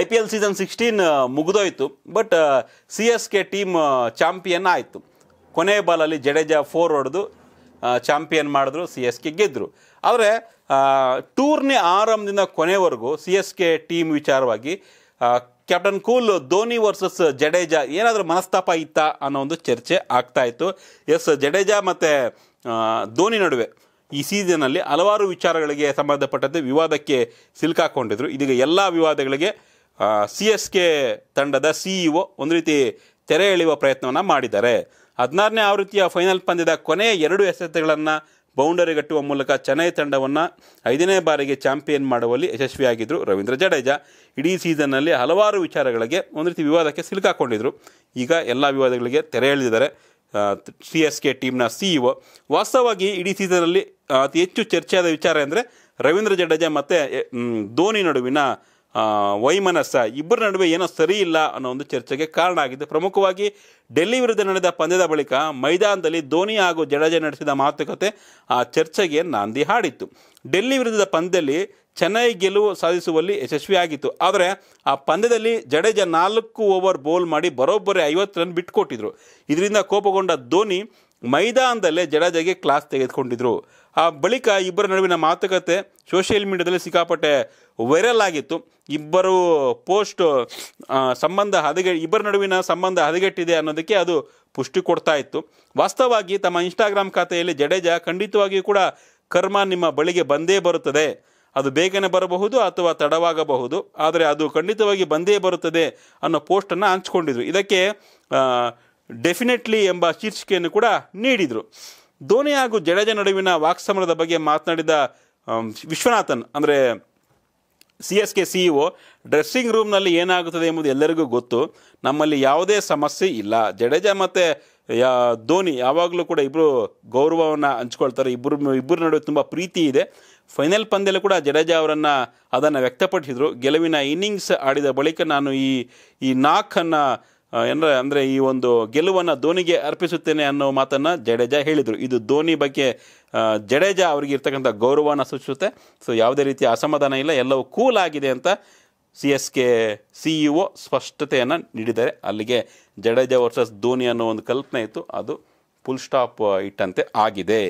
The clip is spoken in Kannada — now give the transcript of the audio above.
I P L season sixteen ಮುಗಿದೋಯ್ತು but C S K team champion ಆಯಿತು ಕೊನೆ ಬಾಲಲ್ಲಿ ಜಡೇಜಾ ಫೋರ್ ಹೊಡೆದು ಚಾಂಪಿಯನ್ ಮಾಡಿದ್ರು ಸಿ ಎಸ್ ಕೆ ಗೆದ್ದರು ಆದರೆ ಟೂರ್ನಿ ಆರಂಭದಿಂದ ಕೊನೆವರೆಗೂ ಸಿ ಎಸ್ ಕೆ ಟೀಮ್ ವಿಚಾರವಾಗಿ captain cool Dhoni versus Jadeja ಏನಾದರೂ ಮನಸ್ತಾಪ ಇತ್ತಾ ಅನ್ನೋ ಒಂದು ಚರ್ಚೆ ಆಗ್ತಾ ಇತ್ತು ಎಸ್ ಜಡೇಜಾ ಮತ್ತು ಧೋನಿ ನಡುವೆ ಈ ಸೀಸನಲ್ಲಿ ಹಲವಾರು ವಿಚಾರಗಳಿಗೆ ಸಂಬಂಧಪಟ್ಟಂತೆ ವಿವಾದಕ್ಕೆ ಸಿಲುಕಾಕೊಂಡಿದ್ರು ಇದೀಗ ಎಲ್ಲ ವಿವಾದಗಳಿಗೆ ಸಿ ಎಸ್ ಕೆ ತಂಡದ ಸಿಇಒ ಒಂದು ರೀತಿ ತೆರೆ ಎಳೆಯುವ ಪ್ರಯತ್ನವನ್ನು ಮಾಡಿದ್ದಾರೆ ಹದಿನಾರನೇ ಆವೃತ್ತಿಯ ಫೈನಲ್ ಪಂದ್ಯದ ಕೊನೆಯ ಎರಡು ಎಸೆತಗಳನ್ನು ಬೌಂಡರಿಗಟ್ಟುವ ಮೂಲಕ ಚೆನ್ನೈ ತಂಡವನ್ನು ಐದನೇ ಬಾರಿಗೆ ಚಾಂಪಿಯನ್ ಮಾಡುವಲ್ಲಿ ಯಶಸ್ವಿಯಾಗಿದ್ದರು ರವೀಂದ್ರ ಜಡೇಜಾ ಇಡೀ ಸೀಸನ್ನಲ್ಲಿ ಹಲವಾರು ವಿಚಾರಗಳಿಗೆ ಒಂದು ರೀತಿ ವಿವಾದಕ್ಕೆ ಸಿಲುಕಾಕೊಂಡಿದ್ದರು ಈಗ ಎಲ್ಲ ವಿವಾದಗಳಿಗೆ ತೆರೆ ಎಳೆದಿದ್ದಾರೆ ಸಿ ಎಸ್ ಕೆ ಟೀಮ್ನ ಸಿಇಒ ವಾಸ್ತವವಾಗಿ ಇಡೀ ಸೀಸನ್ನಲ್ಲಿ ಅತಿ ಹೆಚ್ಚು ಚರ್ಚೆಯಾದ ವಿಚಾರ ಅಂದರೆ ರವೀಂದ್ರ ಜಡೇಜಾ ಮತ್ತು ಧೋನಿ ನಡುವಿನ ವೈಮನಸ್ಸ ಇಬ್ಬರ ನಡುವೆ ಏನೋ ಸರಿ ಇಲ್ಲ ಅನ್ನೋ ಒಂದು ಚರ್ಚೆಗೆ ಕಾರಣ ಆಗಿದೆ ಪ್ರಮುಖವಾಗಿ ಡೆಲ್ಲಿ ವಿರುದ್ಧ ನಡೆದ ಪಂದ್ಯದ ಬಳಿಕ ಮೈದಾನದಲ್ಲಿ ಧೋನಿ ಹಾಗೂ ಜಡೇಜ ನಡೆಸಿದ ಮಾತುಕತೆ ಆ ಚರ್ಚೆಗೆ ನಾಂದಿ ಹಾಡಿತ್ತು ಡೆಲ್ಲಿ ವಿರುದ್ಧದ ಪಂದ್ಯದಲ್ಲಿ ಚೆನ್ನೈ ಗೆಲುವು ಸಾಧಿಸುವಲ್ಲಿ ಯಶಸ್ವಿಯಾಗಿತ್ತು ಆದರೆ ಆ ಪಂದ್ಯದಲ್ಲಿ ಜಡೇಜ ನಾಲ್ಕು ಓವರ್ ಬೌಲ್ ಮಾಡಿ ಬರೋಬ್ಬರಿ ಐವತ್ತು ರನ್ ಬಿಟ್ಟುಕೊಟ್ಟಿದ್ರು ಇದರಿಂದ ಕೋಪಗೊಂಡ ಧೋನಿ ಮೈದಾನದಲ್ಲೇ ಜಡೇಜಾಗೆ ಕ್ಲಾಸ್ ತೆಗೆದುಕೊಂಡಿದ್ರು ಆ ಬಳಿಕ ಇಬ್ಬರ ನಡುವಿನ ಮಾತುಕತೆ ಸೋಷಿಯಲ್ ಮೀಡಿಯಾದಲ್ಲಿ ಸಿಕ್ಕಾಪಟ್ಟೆ ವೈರಲ್ ಆಗಿತ್ತು ಇಬ್ಬರು ಪೋಸ್ಟ್ ಸಂಬಂಧ ಹದಗೆ ಇಬ್ಬರ ನಡುವಿನ ಸಂಬಂಧ ಹದಗೆಟ್ಟಿದೆ ಅನ್ನೋದಕ್ಕೆ ಅದು ಪುಷ್ಟಿ ಕೊಡ್ತಾ ಇತ್ತು ವಾಸ್ತವವಾಗಿ ತಮ್ಮ ಇನ್ಸ್ಟಾಗ್ರಾಮ್ ಖಾತೆಯಲ್ಲಿ ಜಡೇಜಾ ಖಂಡಿತವಾಗಿಯೂ ಕೂಡ ಕರ್ಮ ನಿಮ್ಮ ಬಳಿಗೆ ಬಂದೇ ಬರುತ್ತದೆ ಅದು ಬೇಗನೆ ಬರಬಹುದು ಅಥವಾ ತಡವಾಗಬಹುದು ಆದರೆ ಅದು ಖಂಡಿತವಾಗಿ ಬಂದೇ ಬರುತ್ತದೆ ಅನ್ನೋ ಪೋಸ್ಟನ್ನು ಹಂಚ್ಕೊಂಡಿದ್ರು ಇದಕ್ಕೆ ಡೆಫಿನೆಟ್ಲಿ ಎಂಬ ಶೀರ್ಷಿಕೆಯನ್ನು ಕೂಡ ನೀಡಿದರು ಧೋನಿ ಹಾಗೂ ಜಡೇಜ ನಡುವಿನ ವಾಕ್ಸಮರದ ಬಗ್ಗೆ ಮಾತನಾಡಿದ ವಿಶ್ವನಾಥನ್ ಅಂದರೆ C S K CEO dressing ರೂಮ್ನಲ್ಲಿ ಏನಾಗುತ್ತದೆ ಎಂಬುದು ಎಲ್ಲರಿಗೂ ಗೊತ್ತು ನಮ್ಮಲ್ಲಿ ಯಾವುದೇ ಸಮಸ್ಯೆ ಇಲ್ಲ ಜಡೇಜಾ ಮತ್ತು ಯಾ ಧೋನಿ ಯಾವಾಗಲೂ ಕೂಡ ಇಬ್ಬರು ಗೌರವವನ್ನು ಹಂಚ್ಕೊಳ್ತಾರೆ ಇಬ್ಬರು ಇಬ್ಬರ ನಡುವೆ ತುಂಬ ಪ್ರೀತಿ ಇದೆ ಫೈನಲ್ ಪಂದ್ಯಲ್ಲೂ ಕೂಡ ಜಡೇಜಾ ಅವರನ್ನು ಅದನ್ನು ವ್ಯಕ್ತಪಡಿಸಿದರು ಗೆಲುವಿನ ಇನ್ನಿಂಗ್ಸ್ ಆಡಿದ ಬಳಿಕ ನಾನು ಈ ಈ ನಾಲ್ಕನ್ನು ಏನರ ಅಂದರೆ ಈ ಒಂದು ಗೆಲುವನ್ನು ಧೋನಿಗೆ ಅರ್ಪಿಸುತ್ತೇನೆ ಅನ್ನೋ ಮಾತನ್ನು ಜಡೇಜಾ ಹೇಳಿದರು ಇದು ಧೋನಿ ಬಗ್ಗೆ ಜಡೇಜಾ ಅವರಿಗೆ ಇರ್ತಕ್ಕಂಥ ಗೌರವನ ಸೂಚಿಸುತ್ತೆ ಸೊ ಯಾವುದೇ ರೀತಿಯ ಅಸಮಾಧಾನ ಇಲ್ಲ ಎಲ್ಲವೂ ಕೂಲ್ ಆಗಿದೆ ಅಂತ C S K C E O ಸ್ಪಷ್ಟತೆಯನ್ನು ನೀಡಿದ್ದಾರೆ ಅಲ್ಲಿಗೆ ಜಡೇಜಾ ವರ್ಸಸ್ ಧೋನಿ ಅನ್ನೋ ಒಂದು ಕಲ್ಪನೆ ಇತ್ತು ಅದು ಫುಲ್ ಸ್ಟಾಪ್ ಇಟ್ಟಂತೆ ಆಗಿದೆ